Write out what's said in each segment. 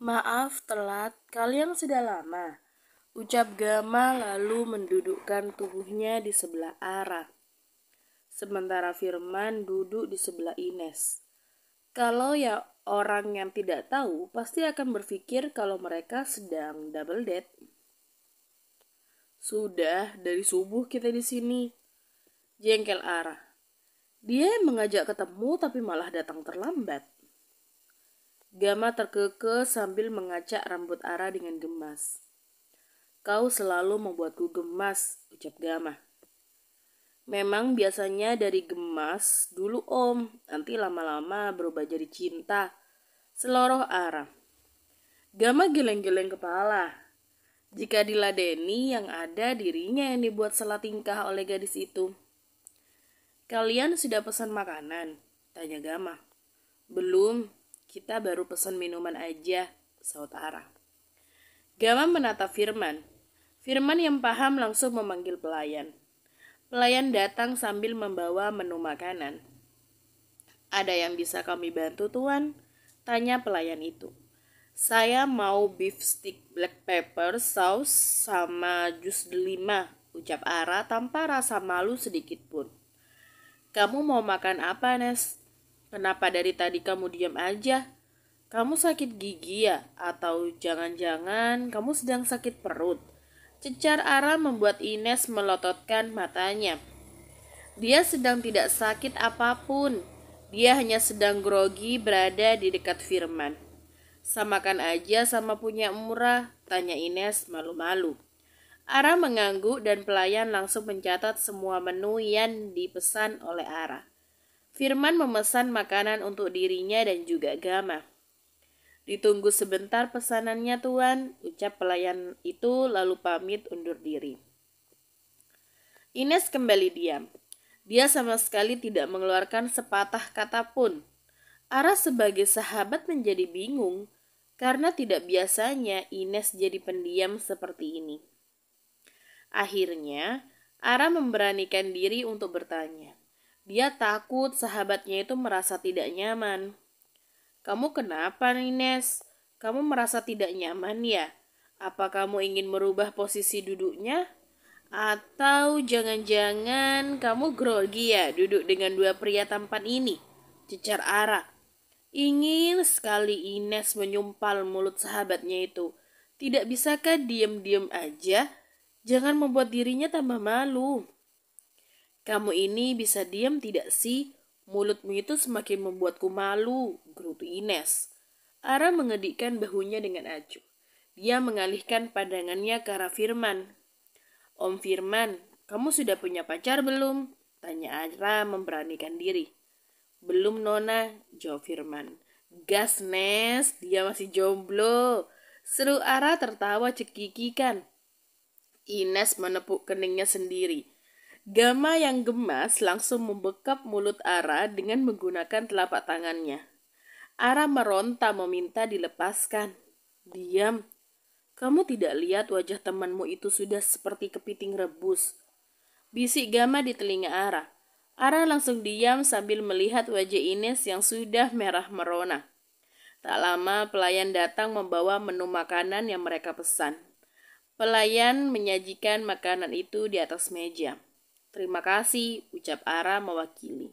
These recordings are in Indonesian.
Maaf telat, kalian sudah lama. Ucap Gama lalu mendudukkan tubuhnya di sebelah Ara, Sementara Firman duduk di sebelah Ines. Kalau ya orang yang tidak tahu pasti akan berpikir kalau mereka sedang double date. Sudah dari subuh kita di sini. Jengkel Ara. Dia mengajak ketemu tapi malah datang terlambat. Gama terkekeh sambil mengacak rambut Ara dengan gemas. Kau selalu membuatku gemas, ucap Gama. Memang biasanya dari gemas dulu om, nanti lama-lama berubah jadi cinta. Seloroh Ara. Gama geleng-geleng kepala. Jika diladeni yang ada dirinya yang dibuat salah tingkah oleh gadis itu. Kalian sudah pesan makanan? Tanya Gama. Belum, kita baru pesan minuman aja, Ara. Gama menata Firman. Firman yang paham langsung memanggil pelayan. Pelayan datang sambil membawa menu makanan. Ada yang bisa kami bantu, Tuan? Tanya pelayan itu. Saya mau beef stick black pepper sauce sama jus delima, ucap Ara tanpa rasa malu sedikit pun. Kamu mau makan apa, Nes? Kenapa dari tadi kamu diam aja? Kamu sakit gigi ya? Atau jangan-jangan kamu sedang sakit perut? Cecar Ara membuat Ines melototkan matanya. Dia sedang tidak sakit apapun. Dia hanya sedang grogi berada di dekat Firman. Samakan aja sama punya murah, tanya Ines malu-malu. Ara mengangguk dan pelayan langsung mencatat semua menu yang dipesan oleh Ara. Firman memesan makanan untuk dirinya dan juga Gama. Ditunggu sebentar pesanannya tuan, ucap pelayan itu lalu pamit undur diri. Ines kembali diam. Dia sama sekali tidak mengeluarkan sepatah kata pun. Ara sebagai sahabat menjadi bingung karena tidak biasanya Ines jadi pendiam seperti ini. Akhirnya, Ara memberanikan diri untuk bertanya. Dia takut sahabatnya itu merasa tidak nyaman. Kamu kenapa, Ines? Kamu merasa tidak nyaman ya? Apa kamu ingin merubah posisi duduknya? Atau jangan-jangan kamu grogi ya duduk dengan dua pria tampan ini? Cecar ara. Ingin sekali Ines menyumpal mulut sahabatnya itu. Tidak bisakah diam-diam aja? Jangan membuat dirinya tambah malu. Kamu ini bisa diam tidak sih? Mulutmu itu semakin membuatku malu, gerutu Ines. Ara mengedikkan bahunya dengan acuh. Dia mengalihkan pandangannya ke arah Firman. Om Firman, kamu sudah punya pacar belum? Tanya Ara memberanikan diri. Belum Nona, jawab Firman. Gas Nes, dia masih jomblo. Seru Ara tertawa cekikikan. Ines menepuk keningnya sendiri. Gama yang gemas langsung membekap mulut Ara dengan menggunakan telapak tangannya. Ara meronta meminta dilepaskan. Diam. Kamu tidak lihat wajah temanmu itu sudah seperti kepiting rebus. Bisik Gama di telinga Ara. Ara langsung diam sambil melihat wajah Ines yang sudah merah merona. Tak lama pelayan datang membawa menu makanan yang mereka pesan. Pelayan menyajikan makanan itu di atas meja. Terima kasih, ucap Ara mewakili.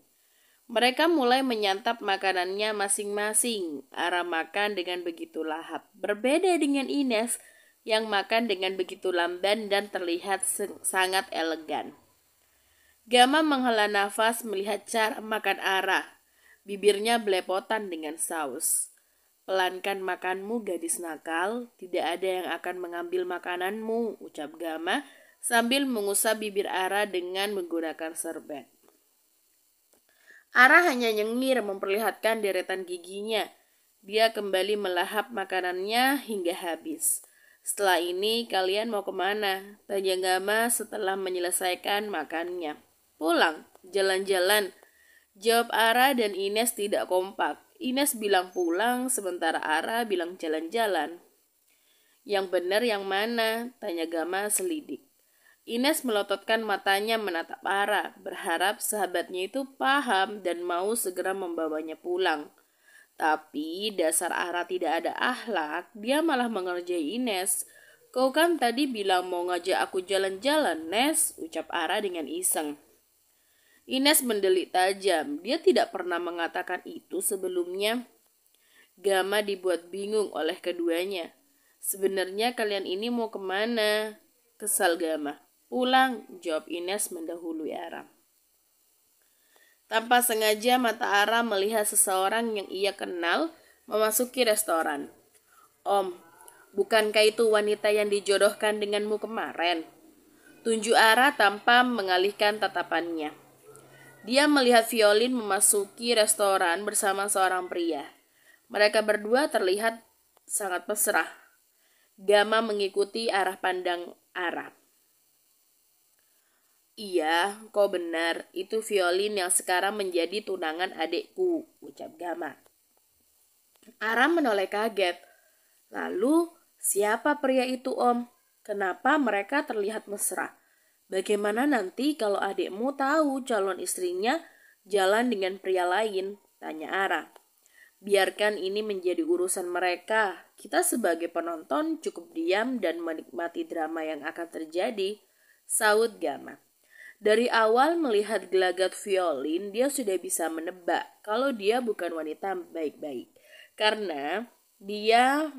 Mereka mulai menyantap makanannya masing-masing. Ara makan dengan begitu lahap. Berbeda dengan Ines yang makan dengan begitu lamban dan terlihat sangat elegan. Gama menghela nafas melihat cara makan Ara. Bibirnya belepotan dengan saus. Pelankan makanmu gadis nakal, tidak ada yang akan mengambil makananmu, ucap Gama sambil mengusap bibir Ara dengan menggunakan serbet. Ara hanya nyengir memperlihatkan deretan giginya. Dia kembali melahap makanannya hingga habis. Setelah ini kalian mau kemana? Tanya Gama setelah menyelesaikan makannya. Pulang, jalan-jalan. Jawab Ara dan Ines tidak kompak. Ines bilang pulang, sementara Ara bilang jalan-jalan. Yang benar yang mana? Tanya Gama selidik. Ines melototkan matanya menatap Ara, berharap sahabatnya itu paham dan mau segera membawanya pulang. Tapi dasar Ara tidak ada akhlak, dia malah mengerjai Ines. Kau kan tadi bilang mau ngajak aku jalan-jalan, Nes, ucap Ara dengan iseng. Ines mendelik tajam, dia tidak pernah mengatakan itu sebelumnya. Gama dibuat bingung oleh keduanya. Sebenarnya kalian ini mau kemana? Kesal Gama. Pulang, jawab Ines mendahului Aram. Tanpa sengaja mata Aram melihat seseorang yang ia kenal memasuki restoran. Om, bukankah itu wanita yang dijodohkan denganmu kemarin? Tunjuk arah tanpa mengalihkan tatapannya. Dia melihat Violin memasuki restoran bersama seorang pria. Mereka berdua terlihat sangat mesra. Gama mengikuti arah pandang Arab. Iya, kau benar. Itu violin yang sekarang menjadi tunangan adikku, ucap Gama. Aram menoleh kaget. Lalu, siapa pria itu, Om? Kenapa mereka terlihat mesra? Bagaimana nanti kalau adikmu tahu calon istrinya jalan dengan pria lain? Tanya Aram. Biarkan ini menjadi urusan mereka. Kita sebagai penonton cukup diam dan menikmati drama yang akan terjadi. Saud Gama. Dari awal melihat gelagat violin, dia sudah bisa menebak kalau dia bukan wanita baik-baik. Karena dia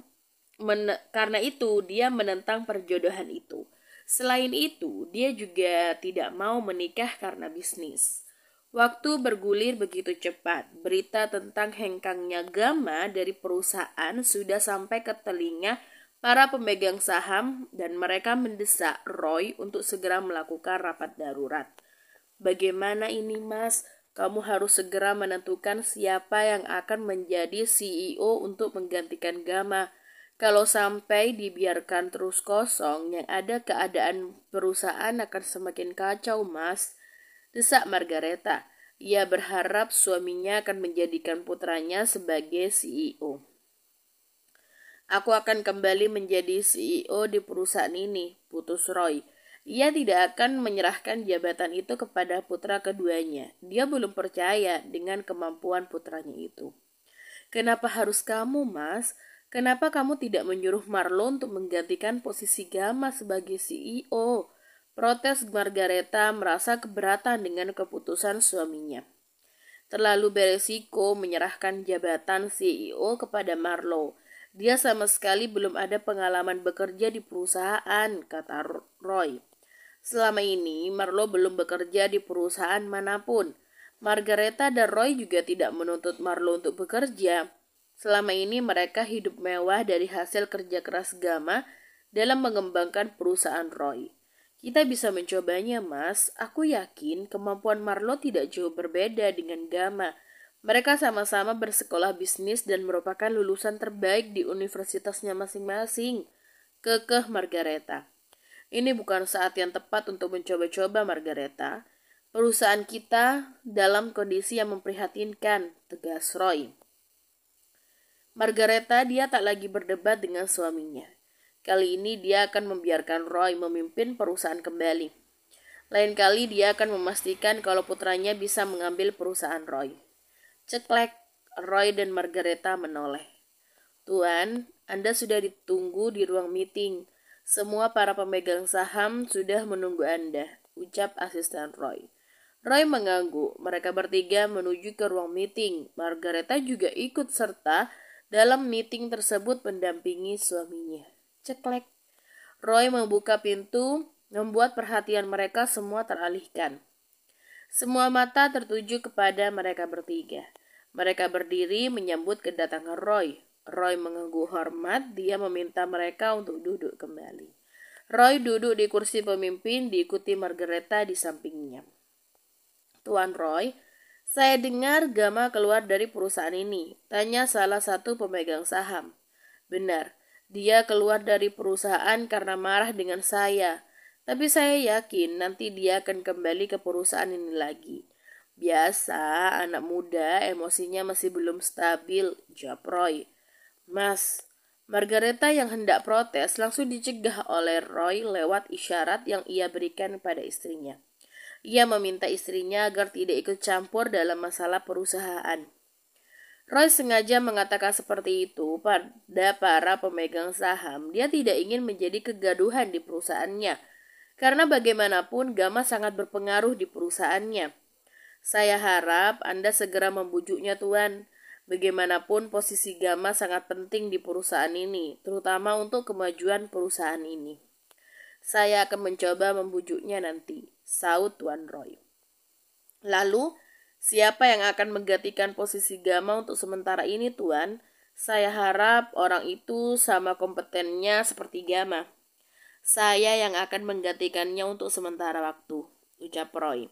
karena itu dia menentang perjodohan itu. Selain itu, dia juga tidak mau menikah karena bisnis. Waktu bergulir begitu cepat. Berita tentang hengkangnya Gama dari perusahaan sudah sampai ke telinga para pemegang saham dan mereka mendesak Roy untuk segera melakukan rapat darurat. Bagaimana ini, Mas? Kamu harus segera menentukan siapa yang akan menjadi CEO untuk menggantikan Gama. Kalau sampai dibiarkan terus kosong, yang ada keadaan perusahaan akan semakin kacau, Mas. Desak Margareta. Ia berharap suaminya akan menjadikan putranya sebagai CEO. Aku akan kembali menjadi CEO di perusahaan ini, putus Roy. Ia tidak akan menyerahkan jabatan itu kepada putra keduanya. Dia belum percaya dengan kemampuan putranya itu. Kenapa harus kamu, Mas? Kenapa kamu tidak menyuruh Marlo untuk menggantikan posisi Gama sebagai CEO? Protes Margareta merasa keberatan dengan keputusan suaminya. Terlalu beresiko menyerahkan jabatan CEO kepada Marlo. Dia sama sekali belum ada pengalaman bekerja di perusahaan, kata Roy. Selama ini, Marlo belum bekerja di perusahaan manapun. Margareta dan Roy juga tidak menuntut Marlo untuk bekerja. Selama ini mereka hidup mewah dari hasil kerja keras Gama dalam mengembangkan perusahaan Roy. Kita bisa mencobanya, Mas. Aku yakin kemampuan Marlo tidak jauh berbeda dengan Gama mereka sama-sama bersekolah bisnis dan merupakan lulusan terbaik di universitasnya masing-masing. Kekeh Margareta. Ini bukan saat yang tepat untuk mencoba-coba Margareta. Perusahaan kita dalam kondisi yang memprihatinkan, tegas Roy. Margareta dia tak lagi berdebat dengan suaminya. Kali ini dia akan membiarkan Roy memimpin perusahaan kembali. Lain kali dia akan memastikan kalau putranya bisa mengambil perusahaan Roy. Ceklek, Roy dan Margareta menoleh. Tuan, Anda sudah ditunggu di ruang meeting. Semua para pemegang saham sudah menunggu Anda, ucap asisten Roy. Roy mengganggu. Mereka bertiga menuju ke ruang meeting. Margareta juga ikut serta dalam meeting tersebut mendampingi suaminya. Ceklek. Roy membuka pintu, membuat perhatian mereka semua teralihkan. Semua mata tertuju kepada mereka bertiga. Mereka berdiri menyambut kedatangan Roy. Roy mengeguh hormat, dia meminta mereka untuk duduk kembali. Roy duduk di kursi pemimpin, diikuti Margareta di sampingnya. Tuan Roy, saya dengar Gama keluar dari perusahaan ini, tanya salah satu pemegang saham. Benar, dia keluar dari perusahaan karena marah dengan saya. Tapi saya yakin nanti dia akan kembali ke perusahaan ini lagi. Biasa, anak muda emosinya masih belum stabil, jawab Roy. Mas, Margareta yang hendak protes langsung dicegah oleh Roy lewat isyarat yang ia berikan pada istrinya. Ia meminta istrinya agar tidak ikut campur dalam masalah perusahaan. Roy sengaja mengatakan seperti itu pada para pemegang saham. Dia tidak ingin menjadi kegaduhan di perusahaannya karena bagaimanapun Gama sangat berpengaruh di perusahaannya. Saya harap Anda segera membujuknya Tuan. Bagaimanapun posisi Gama sangat penting di perusahaan ini, terutama untuk kemajuan perusahaan ini. Saya akan mencoba membujuknya nanti, saut Tuan Roy. Lalu, siapa yang akan menggantikan posisi Gama untuk sementara ini Tuan? Saya harap orang itu sama kompetennya seperti Gama. Saya yang akan menggantikannya untuk sementara waktu, ucap Roy.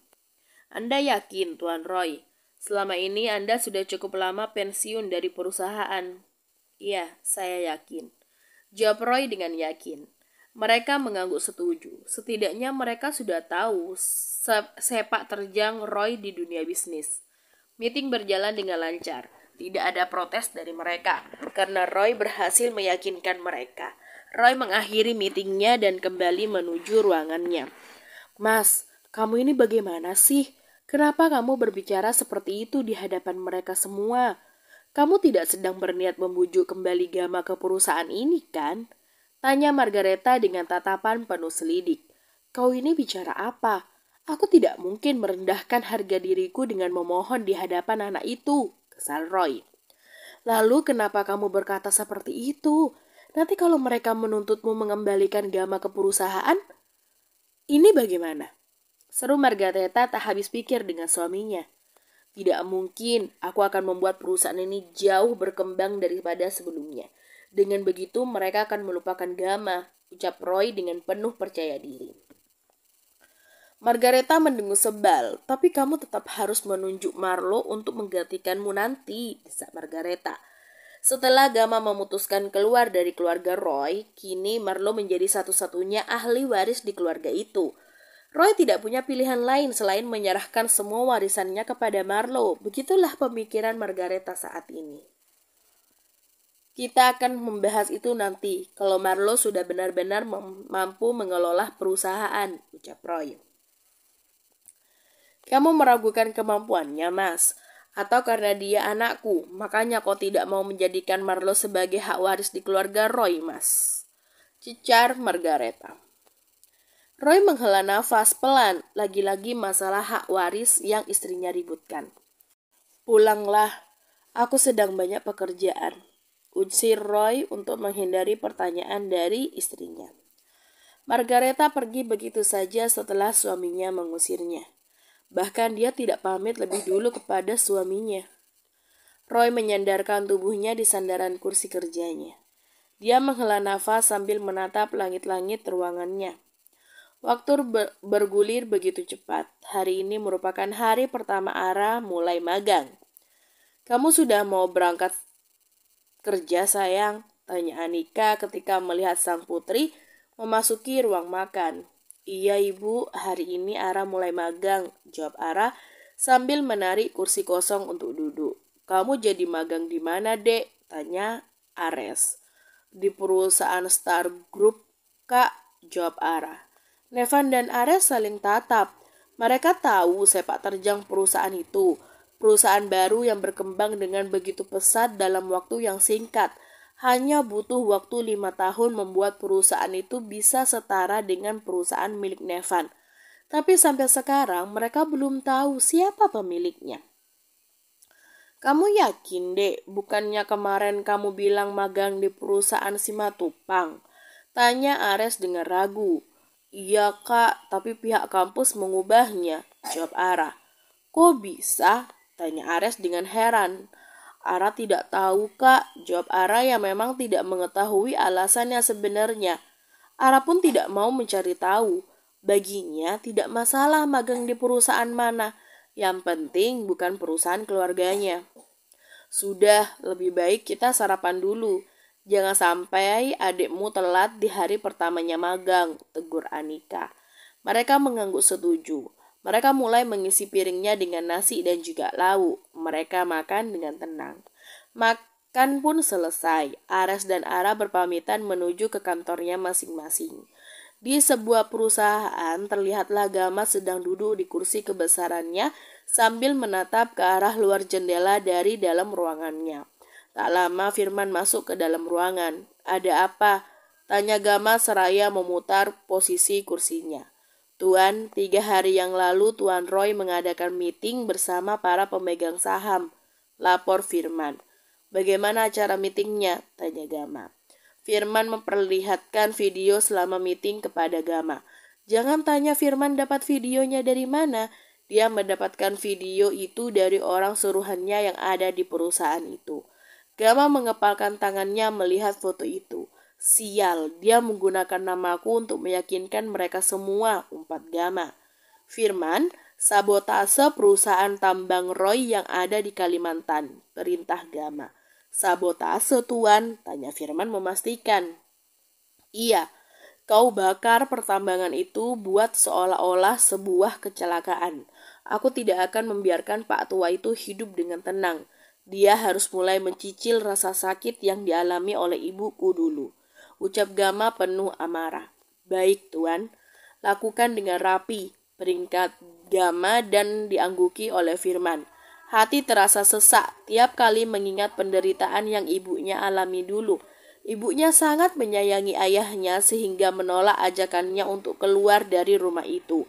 Anda yakin, Tuan Roy? Selama ini Anda sudah cukup lama pensiun dari perusahaan. Iya, saya yakin. Jawab Roy dengan yakin. Mereka mengangguk setuju. Setidaknya mereka sudah tahu sepak terjang Roy di dunia bisnis. Meeting berjalan dengan lancar. Tidak ada protes dari mereka karena Roy berhasil meyakinkan mereka. Roy mengakhiri meetingnya dan kembali menuju ruangannya. Mas, kamu ini bagaimana sih? Kenapa kamu berbicara seperti itu di hadapan mereka semua? Kamu tidak sedang berniat membujuk kembali Gama ke perusahaan ini kan? Tanya Margareta dengan tatapan penuh selidik. Kau ini bicara apa? Aku tidak mungkin merendahkan harga diriku dengan memohon di hadapan anak itu kesal Roy. Lalu kenapa kamu berkata seperti itu? Nanti kalau mereka menuntutmu mengembalikan gama ke perusahaan, ini bagaimana? Seru Margareta tak habis pikir dengan suaminya. Tidak mungkin aku akan membuat perusahaan ini jauh berkembang daripada sebelumnya. Dengan begitu mereka akan melupakan Gama, ucap Roy dengan penuh percaya diri. Margareta mendengus sebal, tapi kamu tetap harus menunjuk Marlo untuk menggantikanmu nanti, desak Margareta. Setelah Gama memutuskan keluar dari keluarga Roy, kini Marlo menjadi satu-satunya ahli waris di keluarga itu. Roy tidak punya pilihan lain selain menyerahkan semua warisannya kepada Marlo. Begitulah pemikiran Margareta saat ini. Kita akan membahas itu nanti kalau Marlo sudah benar-benar mampu mengelola perusahaan, ucap Roy. Kamu meragukan kemampuannya, Mas. Atau karena dia anakku, makanya kau tidak mau menjadikan Marlo sebagai hak waris di keluarga Roy, Mas. Cicar Margareta. Roy menghela nafas pelan, lagi-lagi masalah hak waris yang istrinya ributkan. Pulanglah, aku sedang banyak pekerjaan. Ujir Roy untuk menghindari pertanyaan dari istrinya. Margareta pergi begitu saja setelah suaminya mengusirnya. Bahkan dia tidak pamit lebih dulu kepada suaminya. Roy menyandarkan tubuhnya di sandaran kursi kerjanya. Dia menghela nafas sambil menatap langit-langit ruangannya. Waktu bergulir begitu cepat. Hari ini merupakan hari pertama Ara mulai magang. Kamu sudah mau berangkat kerja sayang? Tanya Anika ketika melihat sang putri memasuki ruang makan. Iya ibu, hari ini Ara mulai magang, jawab Ara sambil menarik kursi kosong untuk duduk. Kamu jadi magang di mana, dek? Tanya Ares. Di perusahaan Star Group, kak, jawab Ara. Nevan dan Ares saling tatap. Mereka tahu sepak terjang perusahaan itu. Perusahaan baru yang berkembang dengan begitu pesat dalam waktu yang singkat – hanya butuh waktu lima tahun membuat perusahaan itu bisa setara dengan perusahaan milik Nevan. Tapi sampai sekarang mereka belum tahu siapa pemiliknya. Kamu yakin, Dek? Bukannya kemarin kamu bilang magang di perusahaan Simatupang? Tanya Ares dengan ragu. Iya, Kak, tapi pihak kampus mengubahnya, jawab Ara. Kok bisa? Tanya Ares dengan heran. Ara tidak tahu, Kak. Jawab Ara yang memang tidak mengetahui alasannya sebenarnya. Ara pun tidak mau mencari tahu. Baginya tidak masalah magang di perusahaan mana. Yang penting bukan perusahaan keluarganya. Sudah, lebih baik kita sarapan dulu. Jangan sampai adikmu telat di hari pertamanya magang, tegur Anika. Mereka mengangguk setuju. Mereka mulai mengisi piringnya dengan nasi dan juga lauk. Mereka makan dengan tenang. Makan pun selesai. Ares dan Ara berpamitan menuju ke kantornya masing-masing. Di sebuah perusahaan terlihatlah Gama sedang duduk di kursi kebesarannya sambil menatap ke arah luar jendela dari dalam ruangannya. Tak lama Firman masuk ke dalam ruangan. Ada apa? Tanya Gama seraya memutar posisi kursinya. Tuan, tiga hari yang lalu Tuan Roy mengadakan meeting bersama para pemegang saham. Lapor Firman. Bagaimana acara meetingnya? Tanya Gama. Firman memperlihatkan video selama meeting kepada Gama. Jangan tanya Firman dapat videonya dari mana. Dia mendapatkan video itu dari orang suruhannya yang ada di perusahaan itu. Gama mengepalkan tangannya melihat foto itu. Sial, dia menggunakan namaku untuk meyakinkan mereka semua, umpat Gama. Firman, sabotase perusahaan tambang Roy yang ada di Kalimantan, perintah Gama. Sabotase, Tuan, tanya Firman memastikan. Iya, kau bakar pertambangan itu buat seolah-olah sebuah kecelakaan. Aku tidak akan membiarkan Pak Tua itu hidup dengan tenang. Dia harus mulai mencicil rasa sakit yang dialami oleh ibuku dulu ucap Gama penuh amarah. Baik, Tuan. Lakukan dengan rapi, peringkat Gama dan diangguki oleh Firman. Hati terasa sesak tiap kali mengingat penderitaan yang ibunya alami dulu. Ibunya sangat menyayangi ayahnya sehingga menolak ajakannya untuk keluar dari rumah itu.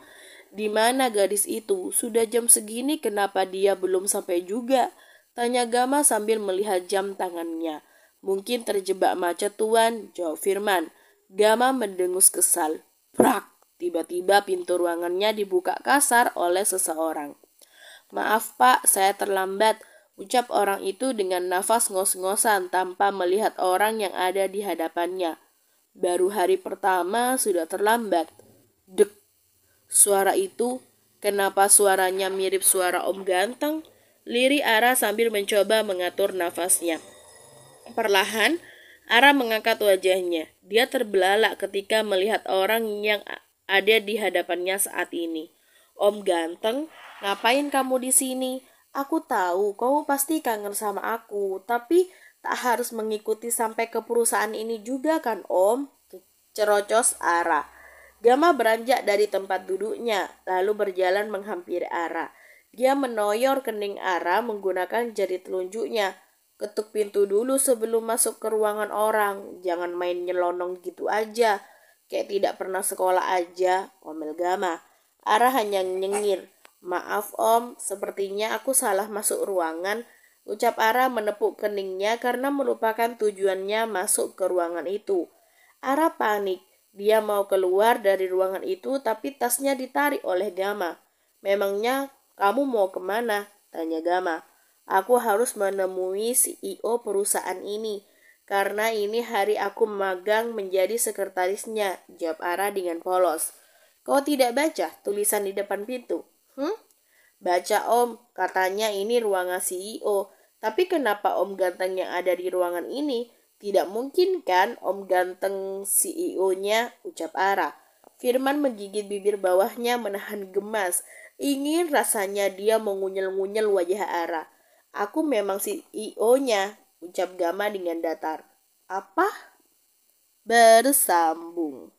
Di mana gadis itu? Sudah jam segini kenapa dia belum sampai juga? Tanya Gama sambil melihat jam tangannya. Mungkin terjebak macet tuan, jawab Firman. Gama mendengus kesal. Prak! Tiba-tiba pintu ruangannya dibuka kasar oleh seseorang. Maaf pak, saya terlambat. Ucap orang itu dengan nafas ngos-ngosan tanpa melihat orang yang ada di hadapannya. Baru hari pertama sudah terlambat. Dek! Suara itu, kenapa suaranya mirip suara om ganteng? Liri arah sambil mencoba mengatur nafasnya. Perlahan, Ara mengangkat wajahnya. Dia terbelalak ketika melihat orang yang ada di hadapannya saat ini. Om ganteng, ngapain kamu di sini? Aku tahu kau pasti kangen sama aku, tapi tak harus mengikuti sampai ke perusahaan ini juga kan, Om? Cerocos Ara. Gama beranjak dari tempat duduknya, lalu berjalan menghampiri Ara. Dia menoyor kening Ara menggunakan jari telunjuknya. Ketuk pintu dulu sebelum masuk ke ruangan orang. Jangan main nyelonong gitu aja. Kayak tidak pernah sekolah aja, omel Gama. Ara hanya nyengir. Maaf om, sepertinya aku salah masuk ruangan. Ucap Ara menepuk keningnya karena melupakan tujuannya masuk ke ruangan itu. Ara panik. Dia mau keluar dari ruangan itu tapi tasnya ditarik oleh Gama. Memangnya kamu mau kemana? Tanya Gama. Aku harus menemui CEO perusahaan ini karena ini hari aku magang menjadi sekretarisnya, jawab Ara dengan polos. Kau tidak baca tulisan di depan pintu? Hmm? Baca om, katanya ini ruangan CEO. Tapi kenapa om ganteng yang ada di ruangan ini? Tidak mungkin kan om ganteng CEO-nya, ucap Ara. Firman menggigit bibir bawahnya menahan gemas. Ingin rasanya dia mengunyel-ngunyel wajah Ara. Aku memang CEO-nya, ucap Gama dengan datar. Apa? Bersambung.